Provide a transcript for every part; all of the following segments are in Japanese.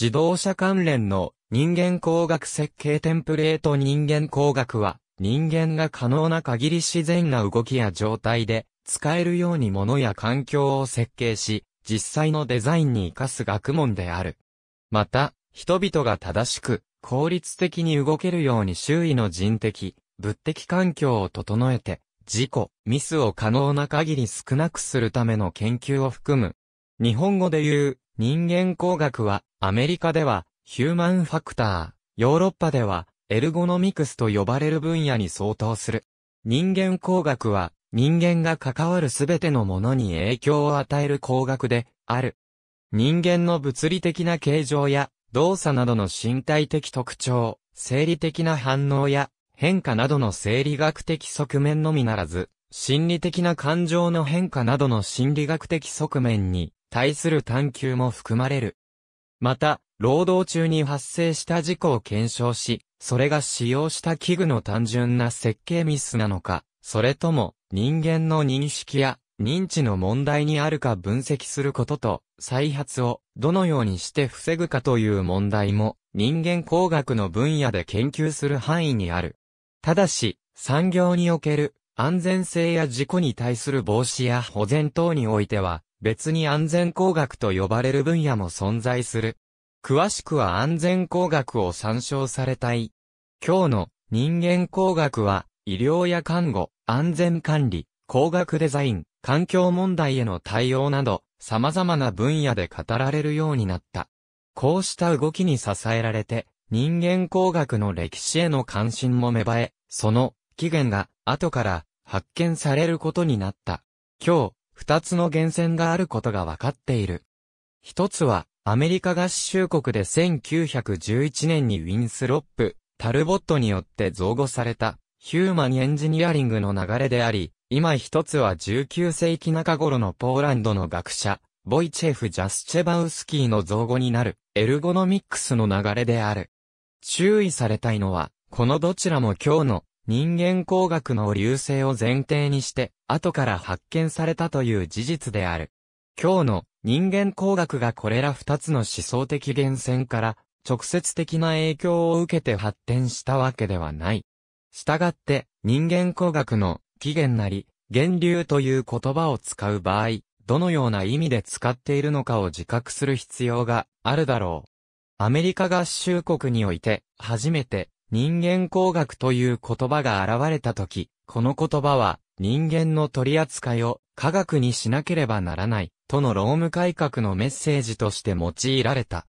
自動車関連の人間工学設計テンプレート人間工学は人間が可能な限り自然な動きや状態で使えるように物や環境を設計し実際のデザインに活かす学問である。また、人々が正しく効率的に動けるように周囲の人的、物的環境を整えて、事故、ミスを可能な限り少なくするための研究を含む。日本語で言う、人間工学は、アメリカでは、ヒューマンファクター、ヨーロッパでは、エルゴノミクスと呼ばれる分野に相当する。人間工学は、人間が関わるすべてのものに影響を与える工学で、ある。人間の物理的な形状や、動作などの身体的特徴、生理的な反応や、変化などの生理学的側面のみならず、心理的な感情の変化などの心理学的側面に対する探求も含まれる。また、労働中に発生した事故を検証し、それが使用した器具の単純な設計ミスなのか、それとも人間の認識や認知の問題にあるか分析することと、再発をどのようにして防ぐかという問題も人間工学の分野で研究する範囲にある。ただし、産業における安全性や事故に対する防止や保全等においては、別に安全工学と呼ばれる分野も存在する。詳しくは安全工学を参照されたい。今日の人間工学は、医療や看護、安全管理、工学デザイン、環境問題への対応など、様々な分野で語られるようになった。こうした動きに支えられて、人間工学の歴史への関心も芽生え、その起源が後から発見されることになった。今日、二つの源泉があることが分かっている。一つは、アメリカ合衆国で1911年にウィンスロップ、タルボットによって造語された、ヒューマンエンジニアリングの流れであり、今一つは19世紀中頃のポーランドの学者、ボイチェフ・ジャスチェバウスキーの造語になる、エルゴノミックスの流れである。注意されたいのは、このどちらも今日の人間工学の流星を前提にして、後から発見されたという事実である。今日の人間工学がこれら二つの思想的源泉から直接的な影響を受けて発展したわけではない。したがって人間工学の起源なり源流という言葉を使う場合、どのような意味で使っているのかを自覚する必要があるだろう。アメリカ合衆国において初めて人間工学という言葉が現れた時、この言葉は人間の取り扱いを科学にしなければならない、との労務改革のメッセージとして用いられた。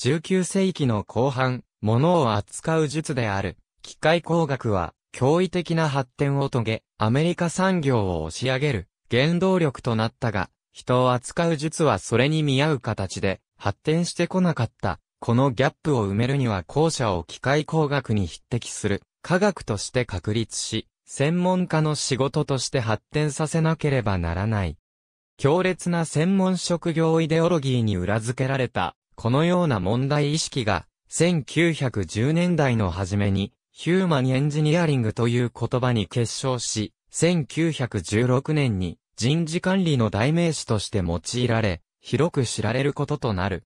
19世紀の後半、物を扱う術である、機械工学は、驚異的な発展を遂げ、アメリカ産業を押し上げる原動力となったが、人を扱う術はそれに見合う形で発展してこなかった。このギャップを埋めるには後者を機械工学に匹敵する科学として確立し、専門家の仕事として発展させなければならない。強烈な専門職業イデオロギーに裏付けられた、このような問題意識が、1910年代の初めに、ヒューマンエンジニアリングという言葉に結晶し、1916年に人事管理の代名詞として用いられ、広く知られることとなる。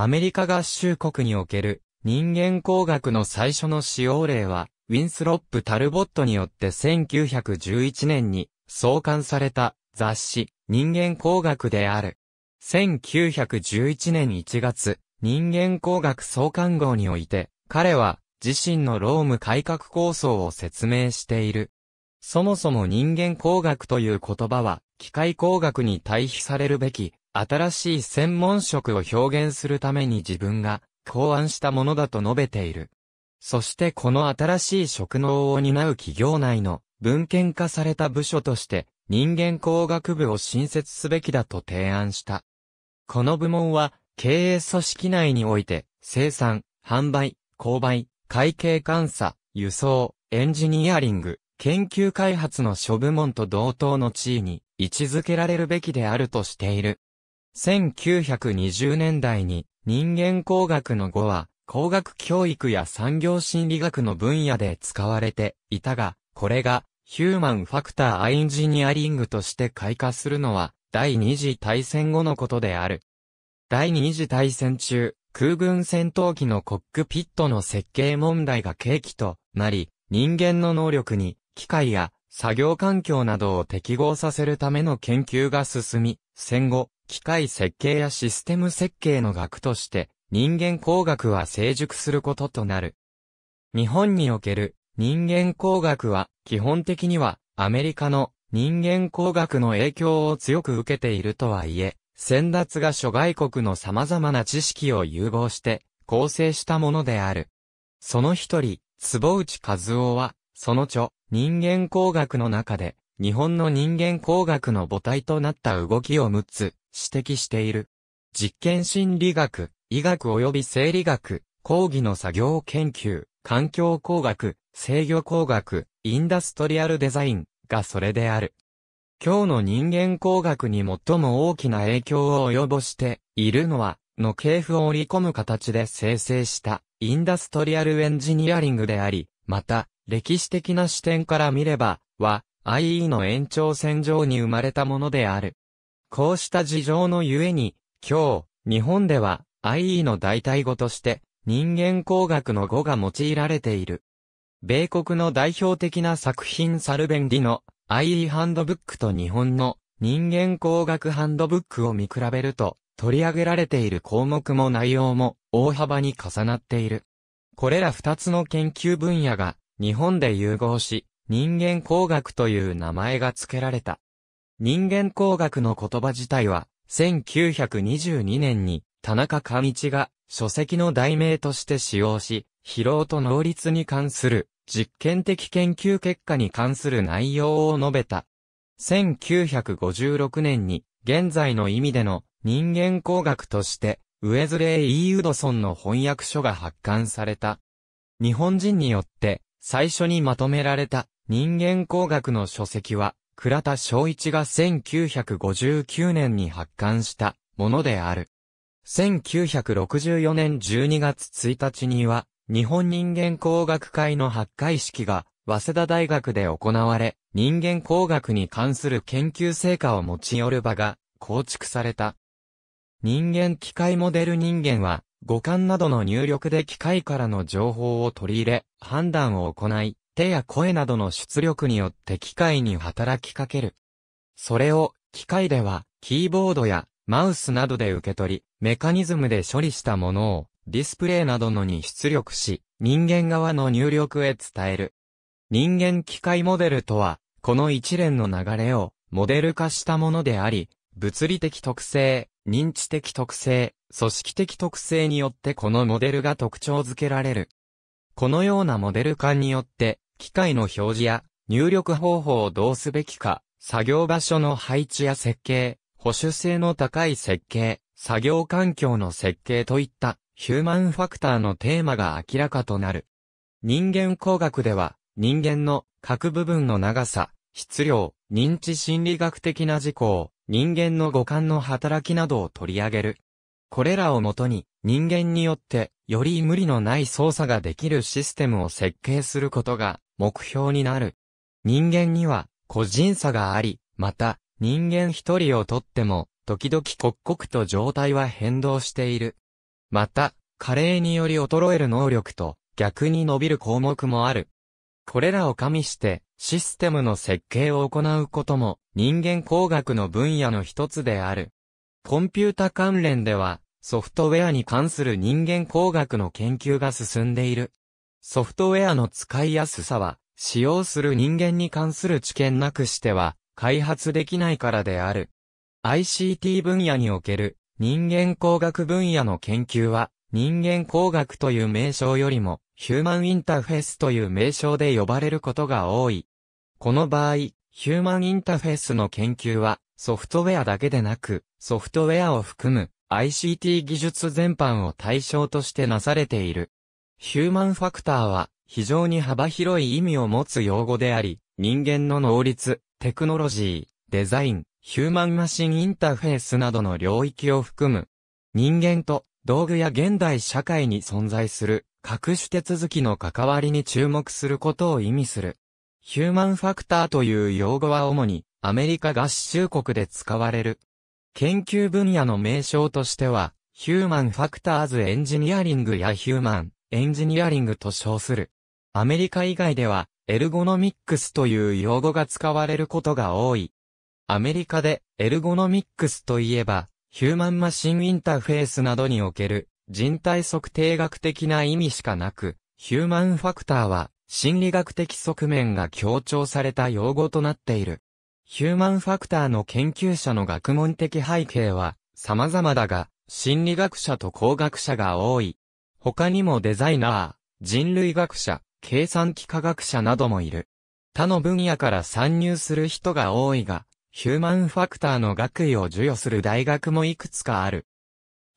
アメリカ合衆国における人間工学の最初の使用例は、ウィンスロップ・タルボットによって1911年に創刊された雑誌人間工学である。1911年1月、人間工学創刊号において、彼は自身のローム改革構想を説明している。そもそも人間工学という言葉は、機械工学に対比されるべき新しい専門職を表現するために自分が考案したものだと述べている。そしてこの新しい職能を担う企業内の文献化された部署として人間工学部を新設すべきだと提案した。この部門は経営組織内において生産、販売、購買、会計監査、輸送、エンジニアリング、研究開発の諸部門と同等の地位に位置づけられるべきであるとしている。1920年代に人間工学の語は工学教育や産業心理学の分野で使われていたが、これがヒューマンファクターアインジニアリングとして開花するのは第二次大戦後のことである。第二次大戦中、空軍戦闘機のコックピットの設計問題が契機となり、人間の能力に機械や作業環境などを適合させるための研究が進み、戦後、機械設計やシステム設計の学として、人間工学は成熟することとなる。日本における人間工学は、基本的にはアメリカの人間工学の影響を強く受けているとはいえ、先達が諸外国の様々な知識を融合して構成したものである。その一人、坪内和夫は、その著、人間工学の中で、日本の人間工学の母体となった動きを6つ、指摘している。実験心理学、医学及び生理学、講義の作業研究、環境工学、制御工学、インダストリアルデザインがそれである。今日の人間工学に最も大きな影響を及ぼしているのは、の系譜を織り込む形で生成したインダストリアルエンジニアリングであり、また、歴史的な視点から見れば、は、IE の延長線上に生まれたものである。こうした事情のゆえに、今日、日本では IE の代替語として、人間工学の語が用いられている。米国の代表的な作品サルベンディの IE ハンドブックと日本の人間工学ハンドブックを見比べると、取り上げられている項目も内容も大幅に重なっている。これら二つの研究分野が日本で融合し、人間工学という名前が付けられた。人間工学の言葉自体は、1922年に田中寛一が書籍の題名として使用し、疲労と能率に関する実験的研究結果に関する内容を述べた。1956年に現在の意味での人間工学としてウェズレイ・イーウドソンの翻訳書が発刊された。日本人によって最初にまとめられた人間工学の書籍は、倉田昭一が1959年に発刊したものである。1964年12月1日には、日本人間工学会の発会式が、早稲田大学で行われ、人間工学に関する研究成果を持ち寄る場が構築された。人間機械モデル人間は、五感などの入力で機械からの情報を取り入れ、判断を行い、手や声などの出力によって機械に働きかける。それを、機械では、キーボードやマウスなどで受け取り、メカニズムで処理したものを、ディスプレイなどのに出力し、人間側の入力へ伝える。人間機械モデルとは、この一連の流れを、モデル化したものであり、物理的特性、認知的特性、組織的特性によってこのモデルが特徴づけられる。このようなモデル感によって、機械の表示や入力方法をどうすべきか、作業場所の配置や設計、保守性の高い設計、作業環境の設計といったヒューマンファクターのテーマが明らかとなる。人間工学では人間の各部分の長さ、質量、認知心理学的な事項、人間の五感の働きなどを取り上げる。これらをもとに、人間によって、より無理のない操作ができるシステムを設計することが、目標になる。人間には、個人差があり、また、人間一人をとっても、時々刻々と状態は変動している。また、加齢により衰える能力と、逆に伸びる項目もある。これらを加味して、システムの設計を行うことも人間工学の分野の一つである。コンピュータ関連ではソフトウェアに関する人間工学の研究が進んでいる。ソフトウェアの使いやすさは使用する人間に関する知見なくしては開発できないからである。ICT 分野における人間工学分野の研究は人間工学という名称よりもヒューマンインターフェースという名称で呼ばれることが多い。この場合、ヒューマンインターフェースの研究は、ソフトウェアだけでなく、ソフトウェアを含む ICT 技術全般を対象としてなされている。ヒューマンファクターは非常に幅広い意味を持つ用語であり、人間の能率、テクノロジー、デザイン、ヒューマンマシンインターフェースなどの領域を含む。人間と道具や現代社会に存在する各種手続きの関わりに注目することを意味する。ヒューマンファクターという用語は主にアメリカ合衆国で使われる。研究分野の名称としては、ヒューマンファクターズエンジニアリングやヒューマンエンジニアリングと称する。アメリカ以外では、エルゴノミックスという用語が使われることが多い。アメリカでエルゴノミックスといえば、ヒューマンマシンインターフェースなどにおける人体測定学的な意味しかなく、ヒューマンファクターは心理学的側面が強調された用語となっている。ヒューマンファクターの研究者の学問的背景は様々だが、心理学者と工学者が多い。他にもデザイナー、人類学者、計算機科学者などもいる。他の分野から参入する人が多いが、ヒューマンファクターの学位を授与する大学もいくつかある。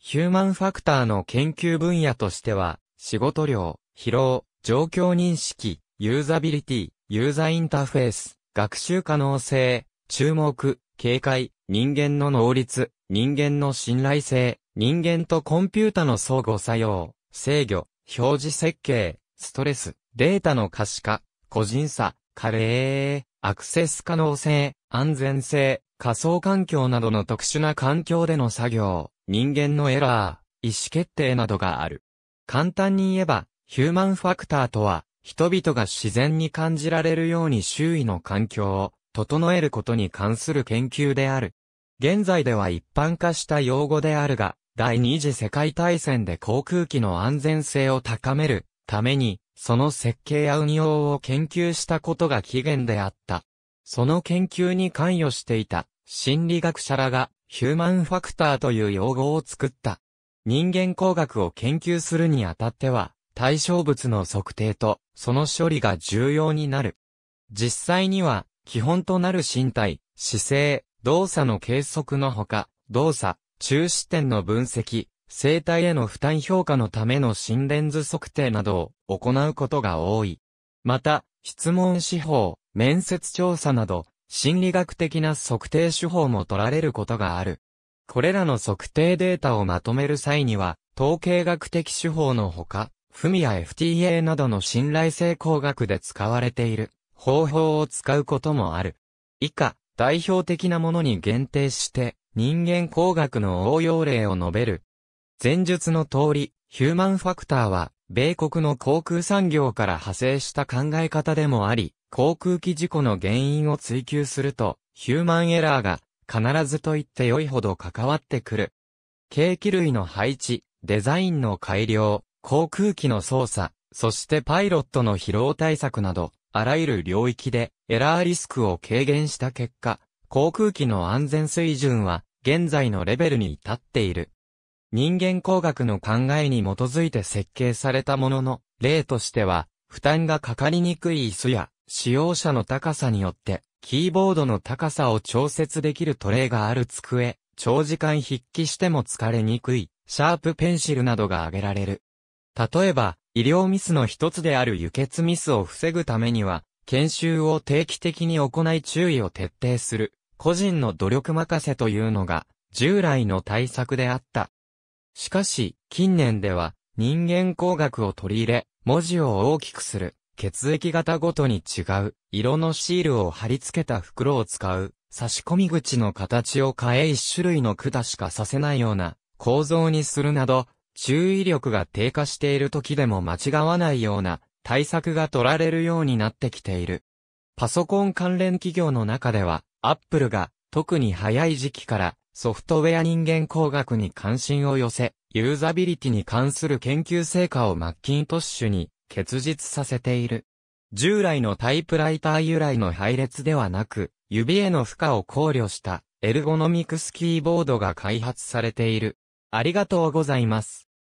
ヒューマンファクターの研究分野としては、仕事量、疲労、状況認識、ユーザビリティ、ユーザインターフェース、学習可能性、注目、警戒、人間の能率、人間の信頼性、人間とコンピュータの相互作用、制御、表示設計、ストレス、データの可視化、個人差、加齢、アクセス可能性、安全性、仮想環境などの特殊な環境での作業、人間のエラー、意思決定などがある。簡単に言えば、ヒューマンファクターとは、人々が自然に感じられるように周囲の環境を整えることに関する研究である。現在では一般化した用語であるが、第二次世界大戦で航空機の安全性を高めるために、その設計や運用を研究したことが起源であった。その研究に関与していた心理学者らがヒューマンファクターという用語を作った。人間工学を研究するにあたっては、対象物の測定と、その処理が重要になる。実際には、基本となる身体、姿勢、動作の計測のほか、動作、中視点の分析、生体への負担評価のための心電図測定などを行うことが多い。また、質問手法、面接調査など、心理学的な測定手法も取られることがある。これらの測定データをまとめる際には、統計学的手法のほか、フミや FTA などの信頼性工学で使われている方法を使うこともある。以下、代表的なものに限定して、人間工学の応用例を述べる。前述の通り、ヒューマンファクターは、米国の航空産業から派生した考え方でもあり、航空機事故の原因を追求すると、ヒューマンエラーが必ずと言って良いほど関わってくる。計器類の配置、デザインの改良、航空機の操作、そしてパイロットの疲労対策など、あらゆる領域でエラーリスクを軽減した結果、航空機の安全水準は現在のレベルに至っている。人間工学の考えに基づいて設計されたものの例としては、負担がかかりにくい椅子や使用者の高さによって、キーボードの高さを調節できるトレイがある机、長時間筆記しても疲れにくい、シャープペンシルなどが挙げられる。例えば、医療ミスの一つである輸血ミスを防ぐためには、研修を定期的に行い注意を徹底する、個人の努力任せというのが、従来の対策であった。しかし、近年では、人間工学を取り入れ、文字を大きくする、血液型ごとに違う、色のシールを貼り付けた袋を使う、差し込み口の形を変え一種類の管しかさせないような構造にするなど、注意力が低下している時でも間違わないような対策が取られるようになってきている。パソコン関連企業の中では、アップルが特に早い時期からソフトウェア人間工学に関心を寄せ、ユーザビリティに関する研究成果をマッキントッシュに結実させている。従来のタイプライター由来の配列ではなく、指への負荷を考慮したエルゴノミクスキーボードが開発されている。ありがとうございます。